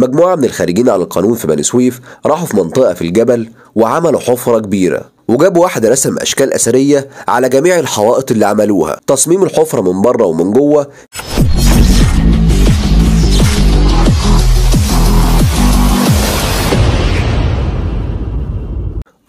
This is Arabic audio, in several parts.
مجموعة من الخارجين على القانون في بني سويف راحوا في منطقة في الجبل وعملوا حفرة كبيرة وجابوا واحد رسم أشكال أثرية على جميع الحوائط اللي عملوها تصميم الحفرة من بره ومن جوه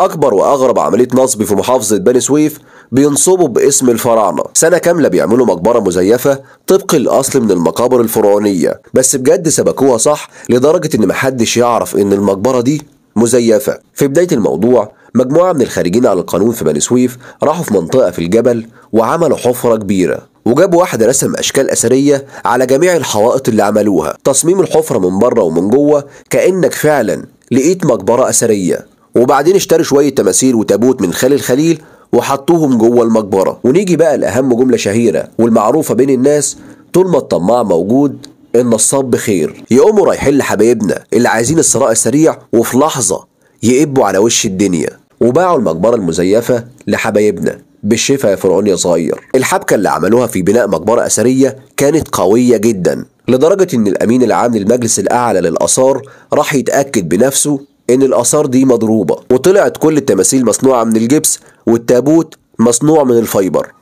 أكبر وأغرب عملية نصب في محافظة بني سويف بينصبوا باسم الفراعنة سنة كاملة بيعملوا مقبرة مزيفة طبق الأصل من المقابر الفرعونية بس بجد سبكوها صح لدرجة إن محدش يعرف إن المقبرة دي مزيفة في بداية الموضوع مجموعة من الخارجين على القانون في بني سويف راحوا في منطقة في الجبل وعملوا حفرة كبيرة وجابوا واحد رسم اشكال اثريه على جميع الحوائط اللي عملوها تصميم الحفره من بره ومن جوه كانك فعلا لقيت مقبره اثريه وبعدين اشتروا شوية تماثيل وتابوت من خالي الخليل وحطوهم جوه المقبرة ونيجي بقى لأهم جملة شهيرة والمعروفة بين الناس طول ما الطماع موجود النصاب بخير يقوموا رايحين لحبايبنا اللي عايزين الثراء السريع وفي لحظة يقبوا على وش الدنيا وباعوا المقبرة المزيفة لحبايبنا بالشفا يا فرعون يا صغير الحبكة اللي عملوها في بناء مقبرة أثرية كانت قوية جدا لدرجة إن الأمين العام للمجلس الأعلى للآثار راح يتأكد بنفسه إن الآثار دي مضروبة وطلعت كل التماثيل مصنوعة من الجبس والتابوت مصنوع من الفايبر